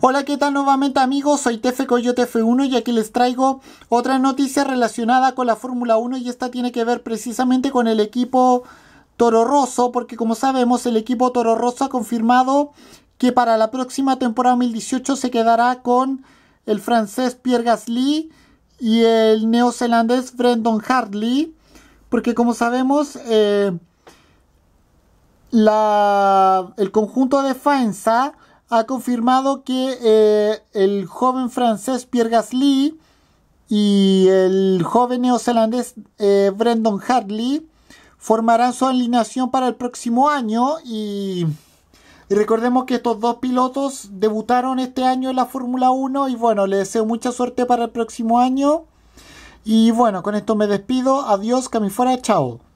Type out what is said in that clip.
Hola, ¿qué tal nuevamente amigos? Soy Tefe Coyote F1 y aquí les traigo otra noticia relacionada con la Fórmula 1 y esta tiene que ver precisamente con el equipo Toro Rosso porque como sabemos el equipo Toro Rosso ha confirmado que para la próxima temporada 2018 se quedará con el francés Pierre Gasly y el neozelandés Brendan Hartley porque como sabemos eh, el conjunto de Faenza ha confirmado que eh, el joven francés Pierre Gasly y el joven neozelandés eh, Brendan Hartley formarán su alineación para el próximo año y, recordemos que estos dos pilotos debutaron este año en la Fórmula 1 y bueno, les deseo mucha suerte para el próximo año y bueno, con esto me despido, adiós, que chao.